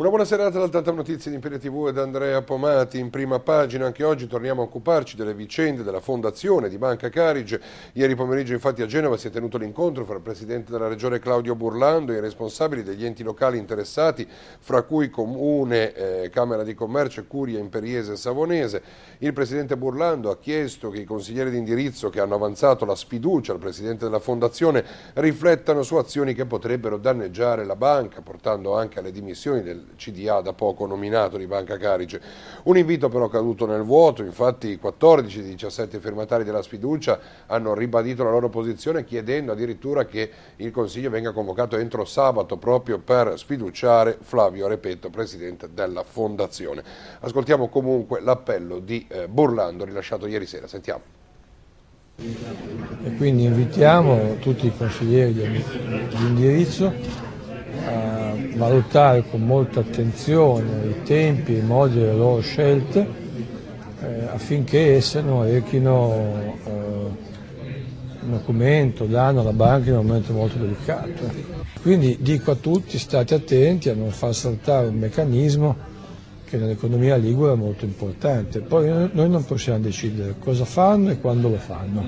Una buona serata dal Tantam Notizie di Imperia TV ed Andrea Pomati. In prima pagina anche oggi torniamo a occuparci delle vicende della fondazione di Banca Carige. Ieri pomeriggio infatti a Genova si è tenuto l'incontro fra il Presidente della Regione Claudio Burlando e i responsabili degli enti locali interessati, fra cui Comune, eh, Camera di Commercio, Curia Imperiese e Savonese. Il Presidente Burlando ha chiesto che i consiglieri di indirizzo che hanno avanzato la sfiducia al Presidente della Fondazione riflettano su azioni che potrebbero danneggiare la banca, portando anche alle dimissioni del CDA da poco nominato di Banca Carige. Un invito però caduto nel vuoto, infatti 14 dei 17 firmatari della sfiducia hanno ribadito la loro posizione chiedendo addirittura che il Consiglio venga convocato entro sabato proprio per sfiduciare Flavio Repetto, Presidente della Fondazione. Ascoltiamo comunque l'appello di eh, Burlando rilasciato ieri sera, sentiamo. E quindi invitiamo tutti i consiglieri di indirizzo a valutare con molta attenzione i tempi e i modi delle loro scelte eh, affinché esse non arrechino eh, un documento, danno alla banca in un momento molto delicato. Quindi dico a tutti state attenti a non far saltare un meccanismo che nell'economia ligure è molto importante. Poi noi non possiamo decidere cosa fanno e quando lo fanno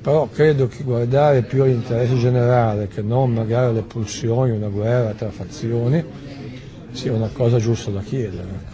però credo che guardare più all'interesse generale che non magari alle pulsioni, una guerra tra fazioni, sia una cosa giusta da chiedere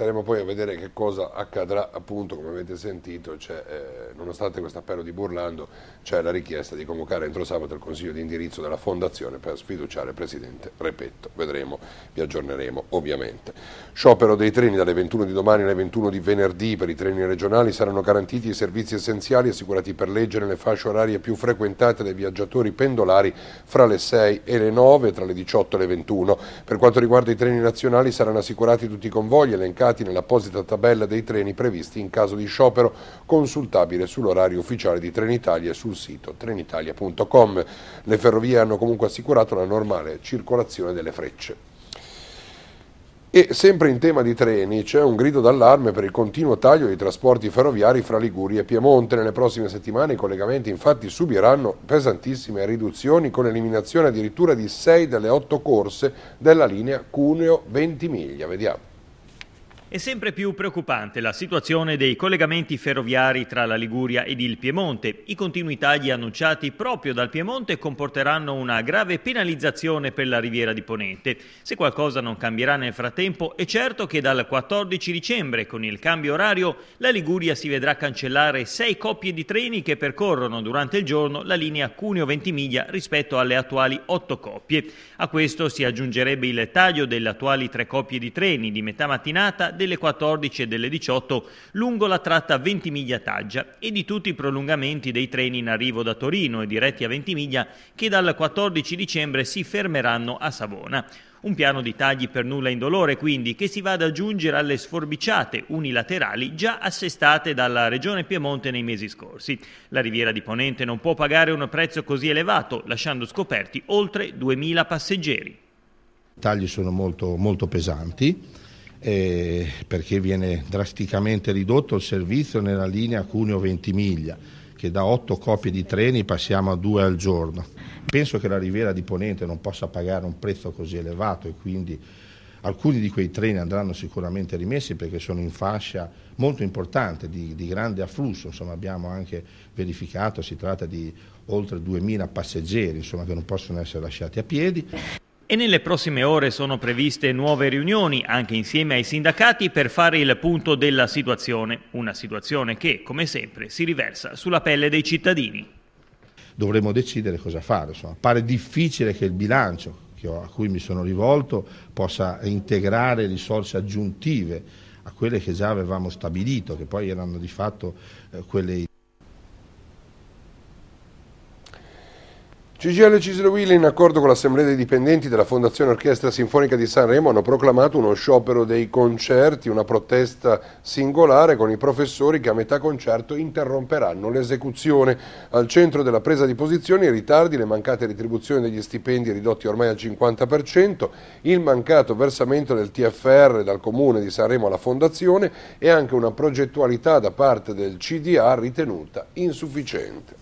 staremo poi a vedere che cosa accadrà, appunto come avete sentito, cioè, eh, nonostante questo appello di Burlando c'è la richiesta di convocare entro sabato il consiglio di indirizzo della Fondazione per sfiduciare il Presidente Repetto, vedremo, vi aggiorneremo ovviamente. Sciopero dei treni dalle 21 di domani alle 21 di venerdì per i treni regionali saranno garantiti i servizi essenziali assicurati per legge nelle fasce orarie più frequentate dai viaggiatori pendolari fra le 6 e le 9 tra le 18 e le 21. Per quanto riguarda i treni nazionali saranno assicurati tutti i convogli elencati elencati nell'apposita tabella dei treni previsti in caso di sciopero, consultabile sull'orario ufficiale di Trenitalia e sul sito trenitalia.com. Le ferrovie hanno comunque assicurato la normale circolazione delle frecce. E sempre in tema di treni c'è un grido d'allarme per il continuo taglio dei trasporti ferroviari fra Liguria e Piemonte. Nelle prossime settimane i collegamenti infatti subiranno pesantissime riduzioni con l'eliminazione addirittura di 6 delle 8 corse della linea cuneo ventimiglia Vediamo. È sempre più preoccupante la situazione dei collegamenti ferroviari tra la Liguria ed il Piemonte. I continui tagli annunciati proprio dal Piemonte comporteranno una grave penalizzazione per la Riviera di Ponente. Se qualcosa non cambierà nel frattempo, è certo che dal 14 dicembre, con il cambio orario, la Liguria si vedrà cancellare sei coppie di treni che percorrono durante il giorno la linea Cuneo-Ventimiglia rispetto alle attuali otto coppie. A questo si aggiungerebbe il taglio delle attuali tre coppie di treni di metà mattinata delle 14 e delle 18 lungo la tratta Ventimiglia-Taggia e di tutti i prolungamenti dei treni in arrivo da Torino e diretti a Ventimiglia che dal 14 dicembre si fermeranno a Savona. Un piano di tagli per nulla indolore, quindi, che si va ad aggiungere alle sforbiciate unilaterali già assestate dalla Regione Piemonte nei mesi scorsi. La Riviera di Ponente non può pagare un prezzo così elevato, lasciando scoperti oltre 2.000 passeggeri. I tagli sono molto, molto pesanti eh, perché viene drasticamente ridotto il servizio nella linea Cuneo-Ventimiglia, che da otto coppie di treni passiamo a due al giorno. Penso che la Riviera di Ponente non possa pagare un prezzo così elevato e quindi alcuni di quei treni andranno sicuramente rimessi perché sono in fascia molto importante, di, di grande afflusso, insomma, abbiamo anche verificato, si tratta di oltre 2.000 passeggeri insomma, che non possono essere lasciati a piedi e nelle prossime ore sono previste nuove riunioni, anche insieme ai sindacati, per fare il punto della situazione. Una situazione che, come sempre, si riversa sulla pelle dei cittadini. Dovremo decidere cosa fare. Insomma, pare difficile che il bilancio a cui mi sono rivolto possa integrare risorse aggiuntive a quelle che già avevamo stabilito, che poi erano di fatto eh, quelle CGL e Cisle Will, in accordo con l'Assemblea dei dipendenti della Fondazione Orchestra Sinfonica di Sanremo, hanno proclamato uno sciopero dei concerti, una protesta singolare con i professori che a metà concerto interromperanno l'esecuzione. Al centro della presa di posizione i ritardi, le mancate retribuzioni degli stipendi ridotti ormai al 50%, il mancato versamento del TFR dal Comune di Sanremo alla Fondazione e anche una progettualità da parte del CDA ritenuta insufficiente.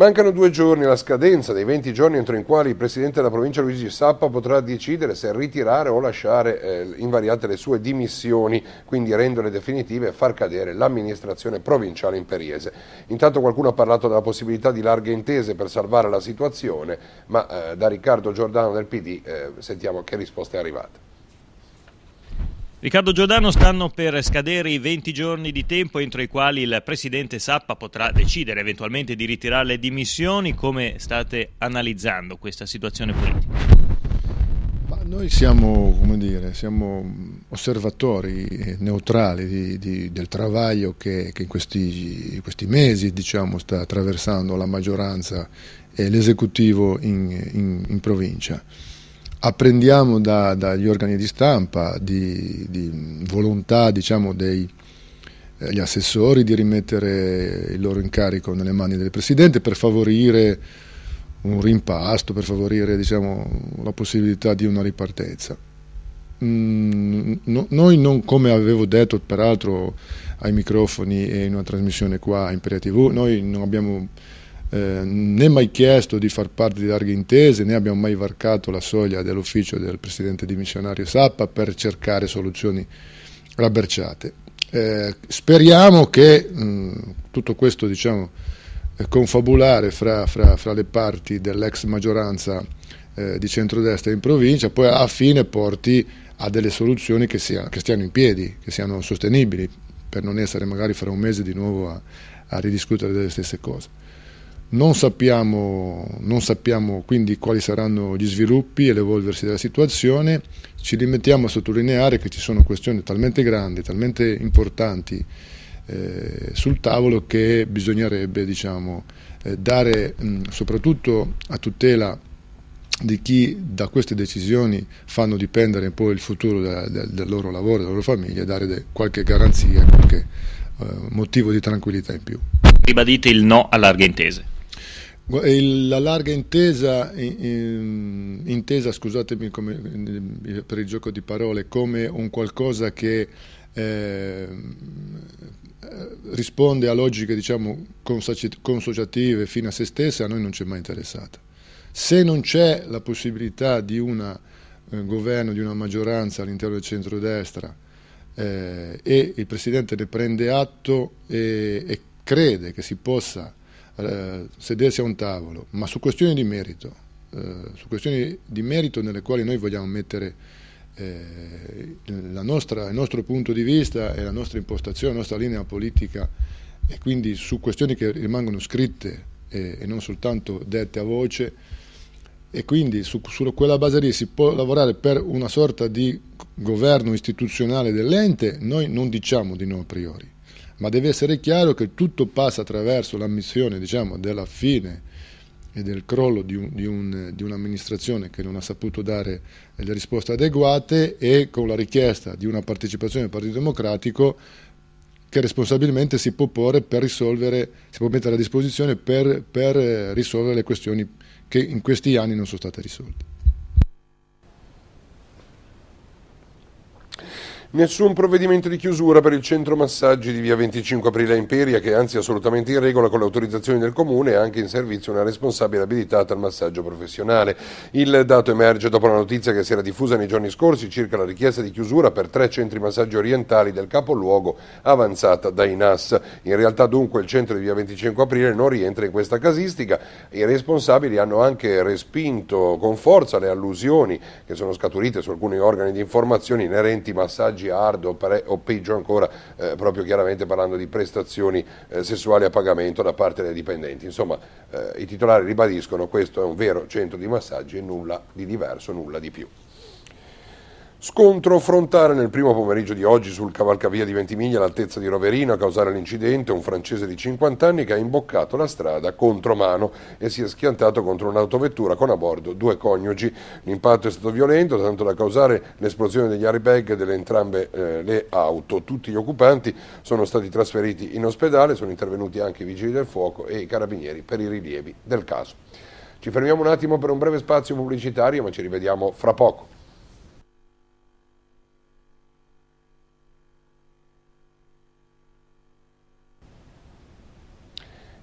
Mancano due giorni alla scadenza dei 20 giorni entro i quali il Presidente della provincia Luigi Sappa potrà decidere se ritirare o lasciare eh, invariate le sue dimissioni, quindi renderle definitive e far cadere l'amministrazione provinciale imperiese. Intanto qualcuno ha parlato della possibilità di larghe intese per salvare la situazione, ma eh, da Riccardo Giordano del PD eh, sentiamo che risposta è arrivata. Riccardo Giordano stanno per scadere i 20 giorni di tempo entro i quali il presidente Sappa potrà decidere eventualmente di ritirare le dimissioni. Come state analizzando questa situazione politica? Ma noi siamo, dire, siamo, osservatori neutrali di, di, del travaglio che, che in questi, questi mesi diciamo, sta attraversando la maggioranza e l'esecutivo in, in, in provincia apprendiamo da, dagli organi di stampa, di, di volontà diciamo, degli eh, assessori di rimettere il loro incarico nelle mani del Presidente per favorire un rimpasto, per favorire diciamo, la possibilità di una ripartenza. Mm, no, noi non, come avevo detto peraltro ai microfoni e in una trasmissione qua in Peria TV, noi non abbiamo eh, né mai chiesto di far parte di larghe intese, né abbiamo mai varcato la soglia dell'ufficio del presidente dimissionario Sappa per cercare soluzioni rabberciate. Eh, speriamo che mh, tutto questo diciamo, eh, confabulare fra, fra, fra, le parti dell'ex maggioranza eh, di centrodestra in provincia poi a fine porti a delle soluzioni che, sia, che, stiano in piedi, che siano sostenibili, per non essere magari fra un mese di nuovo a, a ridiscutere delle stesse cose. Non sappiamo, non sappiamo, quindi quali saranno gli sviluppi e l'evolversi della situazione, ci rimettiamo a sottolineare che ci sono questioni talmente grandi, talmente importanti eh, sul tavolo che bisognerebbe diciamo, eh, dare mh, mm, soprattutto a tutela di chi da queste decisioni fanno dipendere poi il futuro da, da, del loro lavoro, della loro famiglia, dare de, qualche garanzia, qualche eh, motivo di tranquillità in più. Ribadite il no a larghe intese. La larga intesa, intesa scusatemi come, per il gioco di parole, come un qualcosa che eh, risponde a logiche diciamo, consociative fino a se stessa, a noi non ci è mai interessata. Se non c'è la possibilità di un eh, governo, di una maggioranza all'interno del centrodestra eh, e il Presidente ne prende atto e, e crede che si possa eh, sedersi a un tavolo, ma su questioni di merito, eh, su questioni di merito nelle quali noi vogliamo mettere eh, nostra, il nostro punto di vista e la nostra impostazione, la nostra linea politica e quindi su questioni che rimangono scritte e, e non soltanto dette a voce e quindi su, su, quella base lì si può lavorare per una sorta di governo istituzionale dell'ente, noi non diciamo di no a priori ma deve essere chiaro che tutto passa attraverso l'ammissione diciamo, della fine e del crollo di, un, di, un, di, un'amministrazione che non ha saputo dare le risposte adeguate e con la richiesta di una partecipazione del Partito Democratico che responsabilmente si può porre per risolvere, si può mettere a disposizione per, per risolvere le questioni che in questi anni non sono state risolte. Nessun provvedimento di chiusura per il centro massaggi di via 25 aprile a Imperia, che è anzi assolutamente in regola con le autorizzazioni del comune e anche in servizio una responsabile abilitata al massaggio professionale. Il dato emerge dopo la notizia che si era diffusa nei giorni scorsi circa la richiesta di chiusura per tre centri massaggi orientali del capoluogo avanzata dai NAS. In realtà dunque il centro di via 25 aprile non rientra in questa casistica. I responsabili hanno anche respinto con forza le allusioni che sono scaturite su alcuni organi di informazione inerenti massaggi hard o, pare, o peggio ancora eh, proprio chiaramente parlando di prestazioni eh, sessuali a pagamento da parte dei dipendenti. Insomma eh, i titolari ribadiscono questo è un vero centro di massaggi e nulla di diverso, nulla di più. Scontro frontale nel primo pomeriggio di oggi sul cavalcavia di Ventimiglia all'altezza di Roverino a causare l'incidente un francese di 50 anni che ha imboccato la strada contromano e si è schiantato contro un'autovettura con a bordo due coniugi. L'impatto è stato violento tanto da causare l'esplosione degli airbag delle entrambe eh, le auto. Tutti gli occupanti sono stati trasferiti in ospedale, sono intervenuti anche i vigili del fuoco e i carabinieri per i rilievi del caso. Ci fermiamo un attimo per un breve spazio pubblicitario ma ci rivediamo fra poco.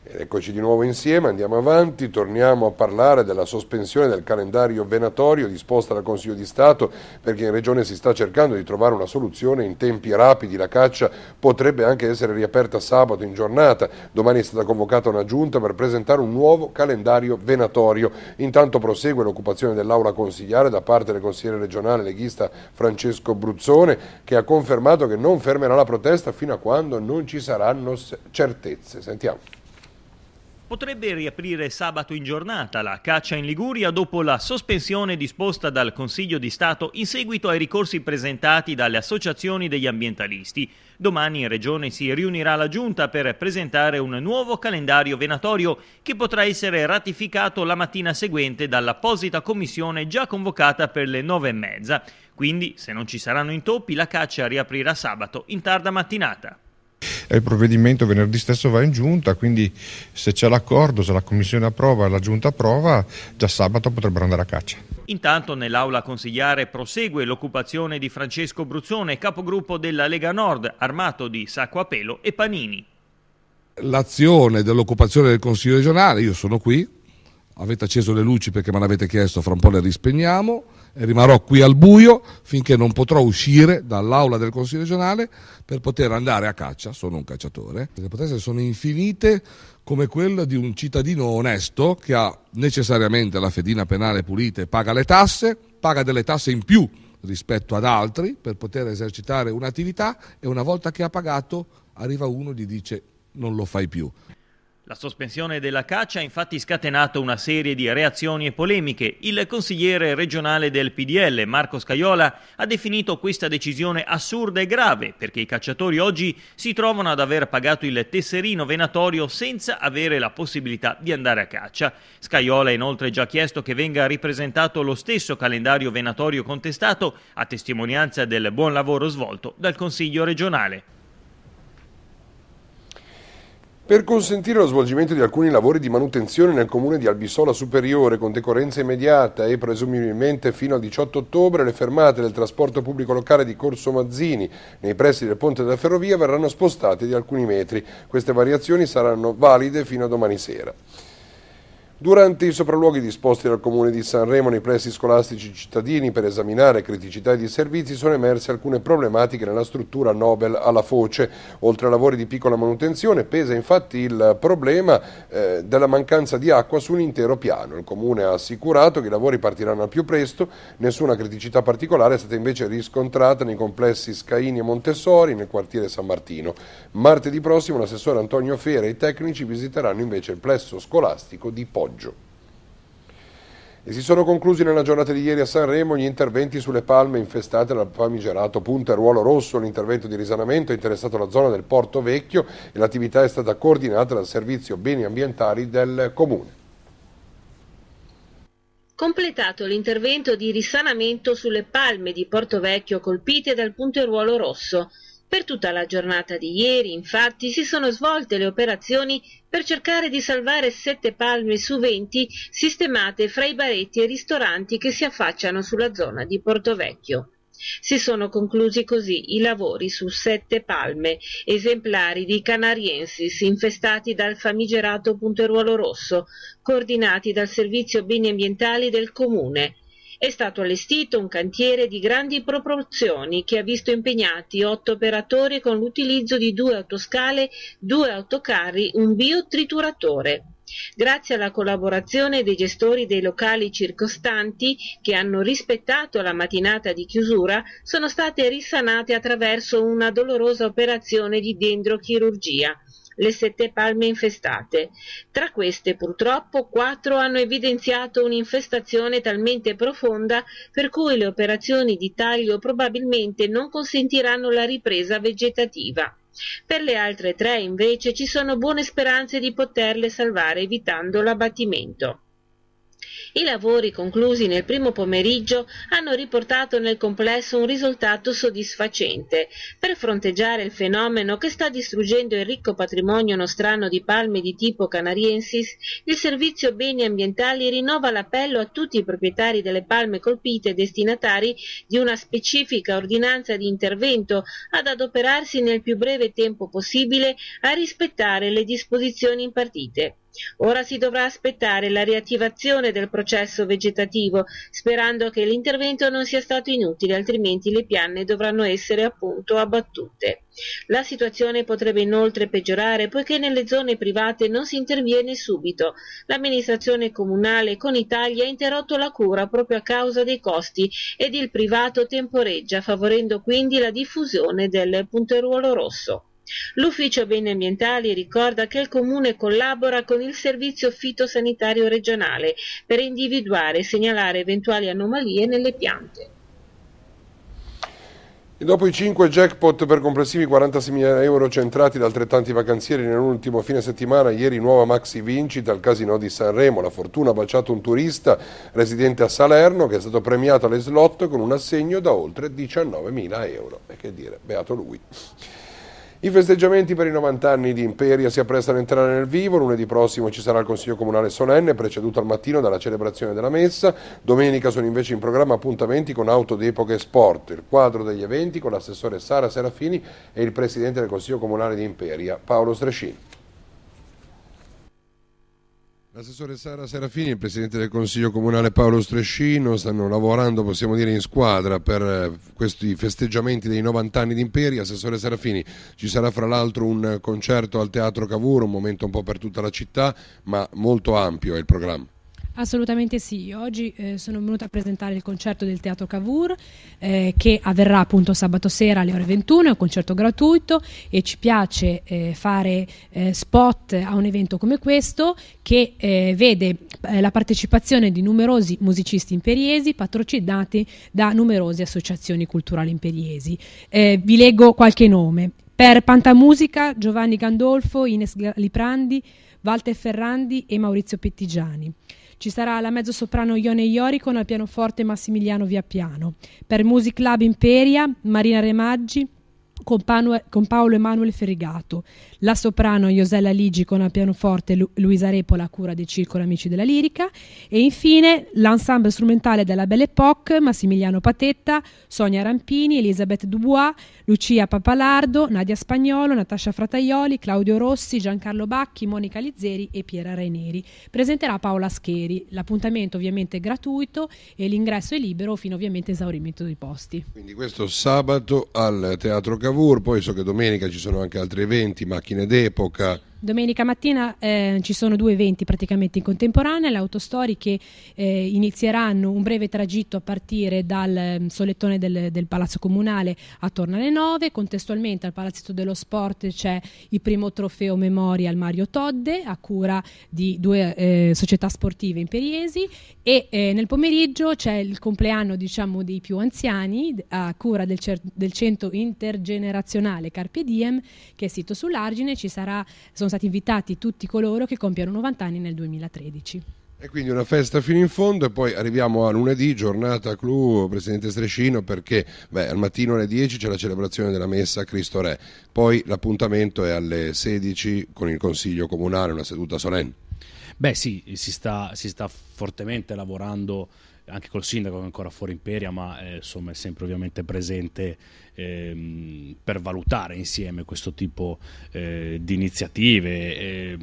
Eccoci di nuovo insieme, andiamo avanti, torniamo a parlare della sospensione del calendario venatorio disposta dal Consiglio di Stato perché in Regione si sta cercando di trovare una soluzione in tempi rapidi, la caccia potrebbe anche essere riaperta sabato in giornata, domani è stata convocata una giunta per presentare un nuovo calendario venatorio, intanto prosegue l'occupazione dell'aula consigliare da parte del consigliere regionale leghista Francesco Bruzzone che ha confermato che non fermerà la protesta fino a quando non ci saranno certezze. Sentiamo. Potrebbe riaprire sabato in giornata la caccia in Liguria dopo la sospensione disposta dal Consiglio di Stato in seguito ai ricorsi presentati dalle associazioni degli ambientalisti. Domani in Regione si riunirà la Giunta per presentare un nuovo calendario venatorio che potrà essere ratificato la mattina seguente dall'apposita commissione già convocata per le nove e mezza. Quindi, se non ci saranno intoppi, la caccia riaprirà sabato in tarda mattinata. Il provvedimento venerdì stesso va in giunta, quindi se c'è l'accordo, se la Commissione approva e la Giunta approva, già sabato potrebbero andare a caccia. Intanto nell'aula consigliare prosegue l'occupazione di Francesco Bruzzone, capogruppo della Lega Nord, armato di sacco a pelo e panini. L'azione dell'occupazione del Consiglio regionale, io sono qui, avete acceso le luci perché me l'avete chiesto, fra un po' le rispegniamo rimarrò qui al buio finché non potrò uscire dall'aula del Consiglio regionale per poter andare a caccia, sono un cacciatore. Le potenze sono infinite come quella di un cittadino onesto che ha necessariamente la fedina penale pulita e paga le tasse, paga delle tasse in più rispetto ad altri per poter esercitare un'attività e una volta che ha pagato arriva uno e gli dice non lo fai più. La sospensione della caccia ha infatti scatenato una serie di reazioni e polemiche. Il consigliere regionale del PDL, Marco Scaiola, ha definito questa decisione assurda e grave perché i cacciatori oggi si trovano ad aver pagato il tesserino venatorio senza avere la possibilità di andare a caccia. Scaiola ha inoltre già chiesto che venga ripresentato lo stesso calendario venatorio contestato, a testimonianza del buon lavoro svolto dal Consiglio regionale per consentire lo svolgimento di alcuni lavori di manutenzione nel comune di Albisola Superiore con decorrenza immediata e presumibilmente fino al 18 ottobre le fermate del trasporto pubblico locale di Corso Mazzini nei pressi del ponte della ferrovia verranno spostate di alcuni metri. Queste variazioni saranno valide fino a domani sera. Durante i sopralluoghi disposti dal Comune di Sanremo nei pressi scolastici cittadini per esaminare criticità di servizi sono emerse alcune problematiche nella struttura Nobel alla foce. Oltre a lavori di piccola manutenzione pesa infatti il problema eh, della mancanza di acqua su un intero piano. Il Comune ha assicurato che i lavori partiranno al più presto, nessuna criticità particolare è stata invece riscontrata nei complessi Scaini e Montessori nel quartiere San Martino. Martedì prossimo l'assessore Antonio Fera e i tecnici visiteranno invece il plesso scolastico di Poi. Poggio. E si sono conclusi nella giornata di ieri a Sanremo gli interventi sulle palme infestate dal famigerato punteruolo rosso. L'intervento di risanamento ha interessato la zona del Porto Vecchio e l'attività è stata coordinata dal Servizio Beni Ambientali del Comune. Completato l'intervento di risanamento sulle palme di Porto Vecchio colpite dal punteruolo rosso. Per tutta la giornata di ieri, infatti, si sono svolte le operazioni per cercare di salvare sette palme su venti sistemate fra i baretti e i ristoranti che si affacciano sulla zona di Portovecchio. Si sono conclusi così i lavori su sette palme, esemplari di canariensis infestati dal famigerato punteruolo rosso, coordinati dal servizio beni ambientali del comune, è stato allestito un cantiere di grandi proporzioni che ha visto impegnati otto operatori con l'utilizzo di due autoscale, due autocarri, un biottrituratore. Grazie alla collaborazione dei gestori dei locali circostanti che hanno rispettato la mattinata di chiusura, sono state risanate attraverso una dolorosa operazione di dendrochirurgia le sette palme infestate. Tra queste, purtroppo, quattro hanno evidenziato un'infestazione talmente profonda per cui le operazioni di taglio probabilmente non consentiranno la ripresa vegetativa. Per le altre tre invece ci sono buone speranze di poterle salvare evitando l'abbattimento. I lavori conclusi nel primo pomeriggio hanno riportato nel complesso un risultato soddisfacente per fronteggiare il fenomeno che sta distruggendo il ricco patrimonio nostrano di palme di tipo canariensis. Il servizio beni ambientali rinnova l'appello a tutti i proprietari delle palme colpite destinatari di una specifica ordinanza di intervento ad adoperarsi nel più breve tempo possibile a rispettare le disposizioni impartite. Ora si dovrà aspettare la riattivazione del processo vegetativo, sperando che l'intervento non sia stato inutile, altrimenti le pianne dovranno essere appunto abbattute. La situazione potrebbe inoltre peggiorare poiché nelle zone private non si interviene subito. L'amministrazione comunale con Italia ha interrotto la cura proprio a causa dei costi ed il privato temporeggia, favorendo quindi la diffusione del punteruolo rosso. L'Ufficio Beni Ambientali ricorda che il Comune collabora con il Servizio Fitosanitario regionale per individuare e segnalare eventuali anomalie nelle piante. E dopo i 5 jackpot per complessivi 46.000 euro centrati da altrettanti vacanzieri nell'ultimo fine settimana, ieri nuova maxi vincita al casino di Sanremo. La fortuna ha baciato un turista residente a Salerno che è stato premiato alle slot con un assegno da oltre 19.000 euro. E che dire, beato lui. I festeggiamenti per i 90 anni di Imperia si apprestano a entrare nel vivo, lunedì prossimo ci sarà il Consiglio Comunale solenne, preceduto al mattino dalla celebrazione della messa, domenica sono invece in programma appuntamenti con auto d'epoca e sport, il quadro degli eventi con l'assessore Sara Serafini e il Presidente del Consiglio Comunale di Imperia, Paolo Strescini. L'assessore Sara Serafini il Presidente del Consiglio Comunale Paolo Strescino stanno lavorando, possiamo dire, in squadra per eh, questi festeggiamenti dei 90 anni di Imperi. Assessore Serafini, ci sarà fra l'altro un concerto al Teatro Cavour, un momento un po' per tutta la città, ma molto ampio è il programma. Assolutamente sì, oggi eh, sono venuta a presentare il concerto del Teatro Cavour eh, che avverrà appunto sabato sera alle ore 21, è un concerto gratuito e ci piace eh, fare eh, spot a un evento come questo che eh, vede eh, la partecipazione di numerosi musicisti imperiesi patrocinati da numerose associazioni culturali imperiesi. vi leggo qualche nome. Per Pantamusica Giovanni Gandolfo, Ines Liprandi, Walter Ferrandi e Maurizio Pettigiani. Ci sarà la mezzosoprano Ione Iori con al pianoforte Massimiliano Viappiano. Per Music Club Imperia, Marina Remaggi, con, Pano, con Paolo Emanuele Ferrigato, la soprano Iosella Ligi con al pianoforte Lu, Luisa Repola la cura dei Circolo Amici della Lirica e infine l'ensemble strumentale della Belle Époque, Massimiliano Patetta, Sonia Rampini, Elisabeth Dubois, Lucia Papalardo, Nadia Spagnolo, Natascia Frataioli, Claudio Rossi, Giancarlo Bacchi, Monica Lizzeri e Piera Raineri. Presenterà Paola Scheri. L'appuntamento ovviamente è gratuito e l'ingresso è libero fino ovviamente esaurimento dei posti. Quindi questo sabato al Teatro Cal- Cavour, poi so che domenica ci sono anche altri eventi, macchine d'epoca. Domenica mattina eh, ci sono due eventi praticamente in contemporanea, l'Autostori che eh, inizieranno un breve tragitto a partire dal mm, solettone del, del, Palazzo Comunale attorno alle 9, contestualmente al Palazzetto dello Sport c'è il primo trofeo Memorial Mario Todde a cura di due eh, società sportive imperiesi e eh, nel pomeriggio c'è il compleanno diciamo, dei più anziani a cura del, del centro intergenerazionale Carpe Diem che è sito sull'Argine, ci sarà, sono sono stati invitati tutti coloro che compiono 90 anni nel 2013. E quindi una festa fino in fondo e poi arriviamo a lunedì, giornata clou, Presidente Strescino, perché beh, al mattino alle 10 c'è la celebrazione della messa a Cristo Re, poi l'appuntamento è alle 16 con il Consiglio Comunale, una seduta solenne. Beh sì, si sta, si sta fortemente lavorando anche col sindaco che è ancora fuori Imperia, ma eh, insomma è sempre ovviamente presente ehm, per valutare insieme questo tipo eh, di iniziative. Eh,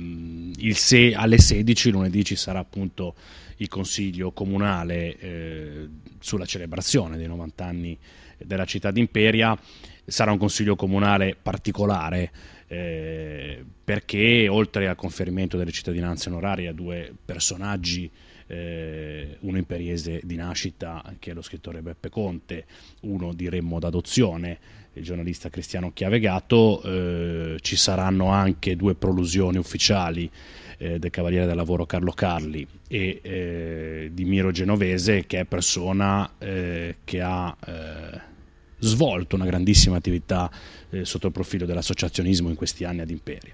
il se, alle 16 lunedì ci sarà appunto il consiglio comunale eh, sulla celebrazione dei 90 anni della città d'Imperia. Sarà un consiglio comunale particolare eh, perché oltre al conferimento delle cittadinanze onorarie a due personaggi eh, uno imperiese di nascita che è lo scrittore Beppe Conte, uno diremmo d'adozione, il giornalista Cristiano Chiavegato, eh, ci saranno anche due prolusioni ufficiali eh, del Cavaliere del Lavoro Carlo Carli e eh, di Miro Genovese che è persona eh, che ha eh, svolto una grandissima attività eh, sotto il profilo dell'associazionismo in questi anni ad Imperia.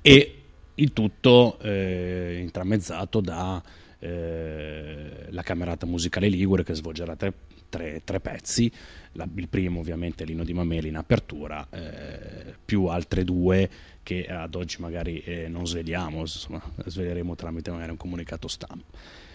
E il tutto eh, intramezzato da eh, la Camerata Musicale Ligure che svolgerà tre, tre, tre pezzi, la, il primo ovviamente è l'Ino di Mameli in apertura, eh, più altre due che ad oggi magari eh, non sveliamo, insomma, sveleremo tramite magari un comunicato stampa.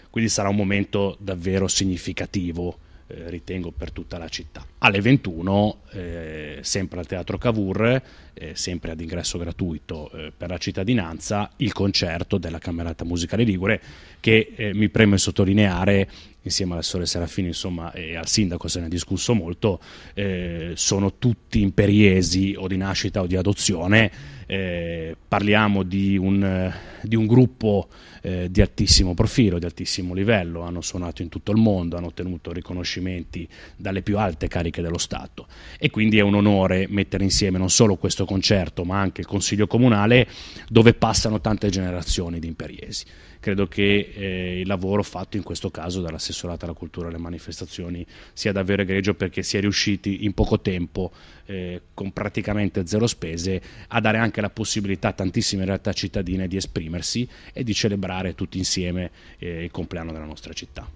Quindi sarà un momento davvero significativo, eh, ritengo, per tutta la città alle 21, eh, sempre al Teatro Cavour, eh, sempre ad ingresso gratuito eh, per la cittadinanza, il concerto della Camerata Musicale Ligure, che eh, mi preme sottolineare, insieme alla all'assessore Serafini insomma, e al sindaco se ne è discusso molto, eh, sono tutti imperiesi o di nascita o di adozione, eh, parliamo di un, di un gruppo di altissimo profilo, di altissimo livello, hanno suonato in tutto il mondo, hanno ottenuto riconoscimenti dalle più alte cariche economiche dello Stato. E quindi è un onore mettere insieme non solo questo concerto, ma anche il Consiglio Comunale, dove passano tante generazioni di imperiesi. Credo che eh, il lavoro fatto in questo caso dall'assessorata alla cultura e alle manifestazioni sia davvero egregio perché si è riusciti in poco tempo, eh, con praticamente zero spese, a dare anche la possibilità a tantissime realtà cittadine di esprimersi e di celebrare tutti insieme eh, il compleanno della nostra città.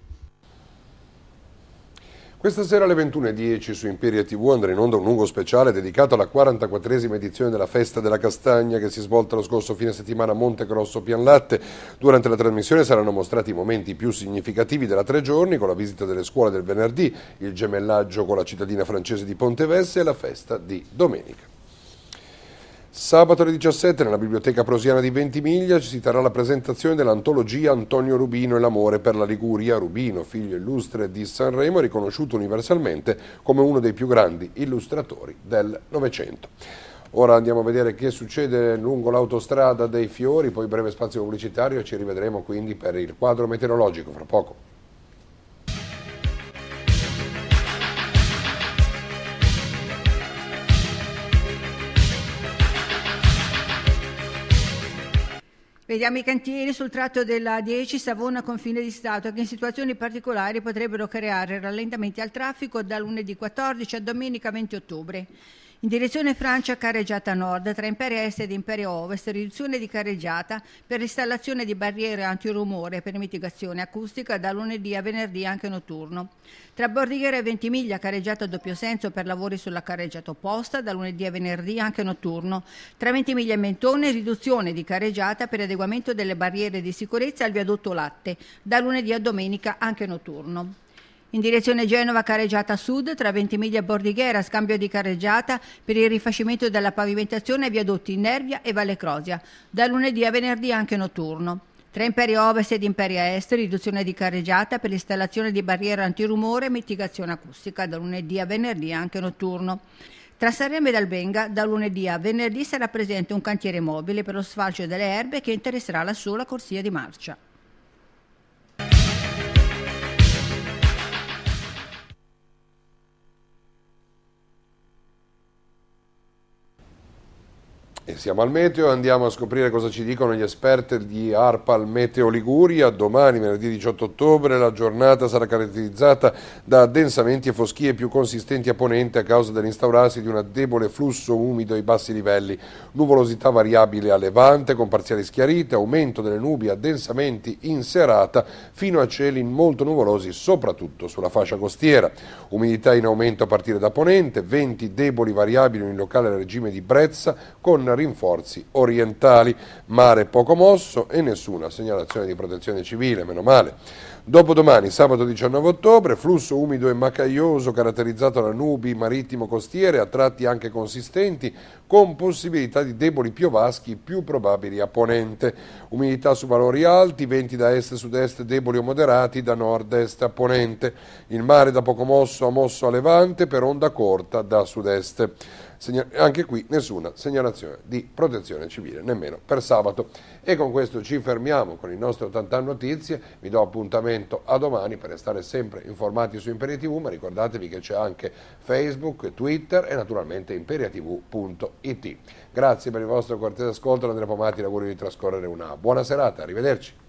Questa sera alle 21.10 su Imperia TV andrà in onda un lungo speciale dedicato alla 44esima edizione della Festa della Castagna che si è svolta lo scorso fine settimana a Monte Grosso Pianlatte. Durante la trasmissione saranno mostrati i momenti più significativi della tre giorni con la visita delle scuole del venerdì, il gemellaggio con la cittadina francese di Pontevesse e la festa di domenica. Sabato alle 17 nella Biblioteca Prosiana di Ventimiglia si terrà la presentazione dell'antologia Antonio Rubino e l'amore per la Liguria. Rubino, figlio illustre di Sanremo, riconosciuto universalmente come uno dei più grandi illustratori del Novecento. Ora andiamo a vedere che succede lungo l'autostrada dei fiori, poi breve spazio pubblicitario e ci rivedremo quindi per il quadro meteorologico fra poco. Vediamo i cantieri sul tratto della 10 Savona confine di Stato che in situazioni particolari potrebbero creare rallentamenti al traffico da lunedì 14 a domenica 20 ottobre. In direzione Francia carreggiata nord, tra imperia est ed imperia ovest, riduzione di carreggiata per l'installazione di barriere antirumore per mitigazione acustica da lunedì a venerdì anche notturno. Tra Bordighera e Ventimiglia carreggiata a doppio senso per lavori sulla carreggiata opposta da lunedì a venerdì anche notturno. Tra Ventimiglia e Mentone riduzione di carreggiata per adeguamento delle barriere di sicurezza al viadotto Latte da lunedì a domenica anche notturno. In direzione Genova carreggiata sud tra Ventimiglia e Bordighera, scambio di carreggiata per il rifacimento della pavimentazione e viadotti in Nervia e Valle Crosia, da lunedì a venerdì anche notturno. Tra Imperia Ovest ed Imperia Est, riduzione di carreggiata per l'installazione di barriere antirumore e mitigazione acustica, da lunedì a venerdì anche notturno. Tra Sanremo ed Albenga, da lunedì a venerdì sarà presente un cantiere mobile per lo sfalcio delle erbe che interesserà la sola corsia di marcia. E siamo al meteo e andiamo a scoprire cosa ci dicono gli esperti di ARPAL Meteo Liguria. Domani, venerdì 18 ottobre, la giornata sarà caratterizzata da addensamenti e foschie più consistenti a ponente a causa dell'instaurarsi di un debole flusso umido ai bassi livelli, nuvolosità variabile a levante con parziali schiarite, aumento delle nubi, addensamenti in serata fino a cieli molto nuvolosi, soprattutto sulla fascia costiera. Umidità in aumento a partire da ponente, venti deboli variabili in locale regime di brezza con rinforzi orientali, mare poco mosso e nessuna segnalazione di protezione civile, meno male. Dopodomani, sabato 19 ottobre, flusso umido e macaioso caratterizzato da nubi marittimo-costiere a tratti anche consistenti, con possibilità di deboli piovaschi più probabili a ponente. Umidità su valori alti, venti da est sud-est deboli o moderati da nord-est a ponente. Il mare da poco mosso a mosso a levante per onda corta da sud-est. Anche qui nessuna segnalazione di protezione civile, nemmeno per sabato. E con questo ci fermiamo con il nostro 80 notizie. Vi do appuntamento a domani per restare sempre informati su Imperia TV, ma ricordatevi che c'è anche Facebook, Twitter e naturalmente imperiatv.it it. Grazie per il vostro cortese ascolto, Andrea Pomati, l'augurio di trascorrere una buona serata, arrivederci.